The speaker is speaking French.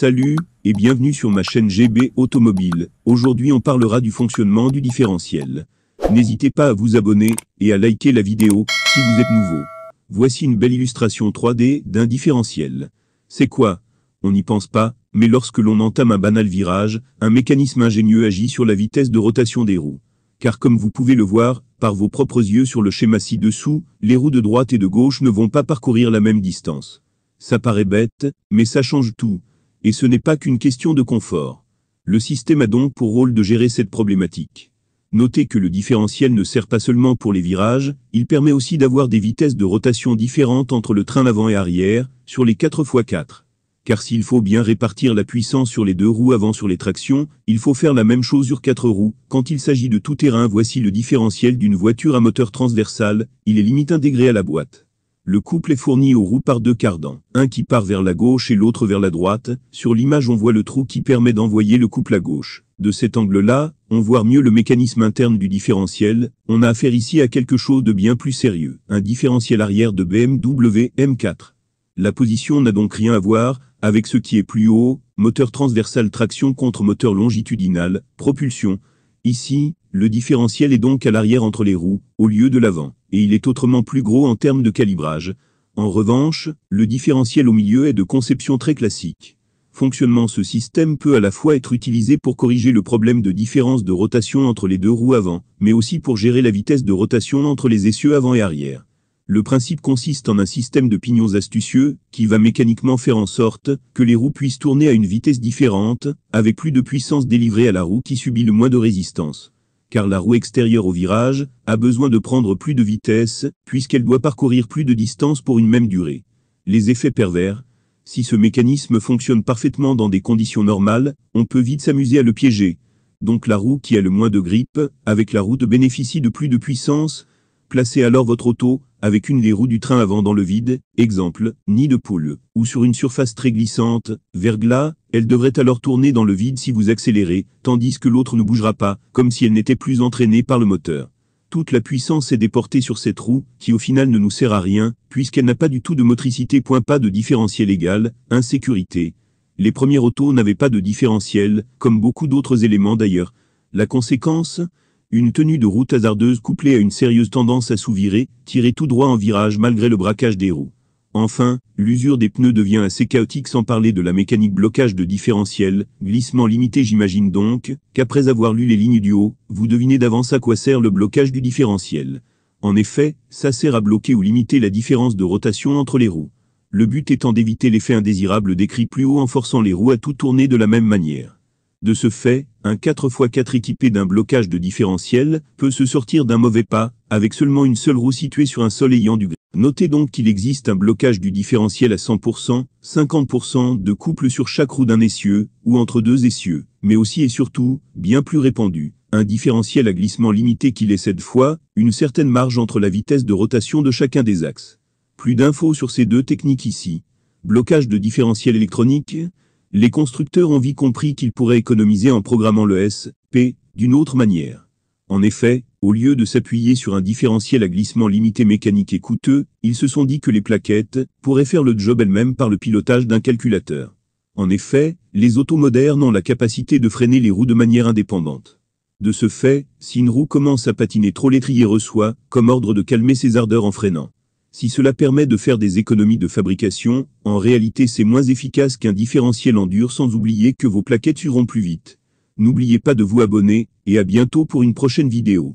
Salut et bienvenue sur ma chaîne GB Automobile. Aujourd'hui on parlera du fonctionnement du différentiel. N'hésitez pas à vous abonner et à liker la vidéo si vous êtes nouveau. Voici une belle illustration 3D d'un différentiel. C'est quoi On n'y pense pas, mais lorsque l'on entame un banal virage, un mécanisme ingénieux agit sur la vitesse de rotation des roues. Car comme vous pouvez le voir, par vos propres yeux sur le schéma ci-dessous, les roues de droite et de gauche ne vont pas parcourir la même distance. Ça paraît bête, mais ça change tout. Et ce n'est pas qu'une question de confort. Le système a donc pour rôle de gérer cette problématique. Notez que le différentiel ne sert pas seulement pour les virages, il permet aussi d'avoir des vitesses de rotation différentes entre le train avant et arrière, sur les 4x4. Car s'il faut bien répartir la puissance sur les deux roues avant sur les tractions, il faut faire la même chose sur quatre roues. Quand il s'agit de tout terrain, voici le différentiel d'une voiture à moteur transversal, il est limite intégré à la boîte. Le couple est fourni aux roues par deux cardans, un qui part vers la gauche et l'autre vers la droite. Sur l'image on voit le trou qui permet d'envoyer le couple à gauche. De cet angle-là, on voit mieux le mécanisme interne du différentiel, on a affaire ici à quelque chose de bien plus sérieux, un différentiel arrière de BMW M4. La position n'a donc rien à voir avec ce qui est plus haut, moteur transversal traction contre moteur longitudinal, propulsion. Ici, le différentiel est donc à l'arrière entre les roues, au lieu de l'avant et il est autrement plus gros en termes de calibrage. En revanche, le différentiel au milieu est de conception très classique. Fonctionnement ce système peut à la fois être utilisé pour corriger le problème de différence de rotation entre les deux roues avant, mais aussi pour gérer la vitesse de rotation entre les essieux avant et arrière. Le principe consiste en un système de pignons astucieux, qui va mécaniquement faire en sorte que les roues puissent tourner à une vitesse différente, avec plus de puissance délivrée à la roue qui subit le moins de résistance car la roue extérieure au virage a besoin de prendre plus de vitesse, puisqu'elle doit parcourir plus de distance pour une même durée. Les effets pervers, si ce mécanisme fonctionne parfaitement dans des conditions normales, on peut vite s'amuser à le piéger. Donc la roue qui a le moins de grippe, avec la roue bénéficie de plus de puissance, Placez alors votre auto, avec une des roues du train avant dans le vide, exemple, nid de poule, ou sur une surface très glissante, verglas, elle devrait alors tourner dans le vide si vous accélérez, tandis que l'autre ne bougera pas, comme si elle n'était plus entraînée par le moteur. Toute la puissance est déportée sur cette roue, qui au final ne nous sert à rien, puisqu'elle n'a pas du tout de motricité. Point pas de différentiel égal, insécurité. Les premiers autos n'avaient pas de différentiel, comme beaucoup d'autres éléments d'ailleurs. La conséquence, une tenue de route hasardeuse couplée à une sérieuse tendance à sous-virer, tirer tout droit en virage malgré le braquage des roues. Enfin, l'usure des pneus devient assez chaotique sans parler de la mécanique blocage de différentiel, glissement limité j'imagine donc, qu'après avoir lu les lignes du haut, vous devinez d'avance à quoi sert le blocage du différentiel. En effet, ça sert à bloquer ou limiter la différence de rotation entre les roues. Le but étant d'éviter l'effet indésirable décrit plus haut en forçant les roues à tout tourner de la même manière. De ce fait, un 4x4 équipé d'un blocage de différentiel peut se sortir d'un mauvais pas, avec seulement une seule roue située sur un sol ayant du gris. Notez donc qu'il existe un blocage du différentiel à 100%, 50% de couple sur chaque roue d'un essieu, ou entre deux essieux, mais aussi et surtout, bien plus répandu, un différentiel à glissement limité qui laisse cette fois une certaine marge entre la vitesse de rotation de chacun des axes. Plus d'infos sur ces deux techniques ici. Blocage de différentiel électronique, les constructeurs ont vite compris qu'ils pourraient économiser en programmant le SP d'une autre manière. En effet, au lieu de s'appuyer sur un différentiel à glissement limité mécanique et coûteux, ils se sont dit que les plaquettes pourraient faire le job elles-mêmes par le pilotage d'un calculateur. En effet, les autos modernes ont la capacité de freiner les roues de manière indépendante. De ce fait, si une roue commence à patiner trop l'étrier reçoit, comme ordre de calmer ses ardeurs en freinant. Si cela permet de faire des économies de fabrication, en réalité c'est moins efficace qu'un différentiel en dur sans oublier que vos plaquettes iront plus vite. N'oubliez pas de vous abonner, et à bientôt pour une prochaine vidéo.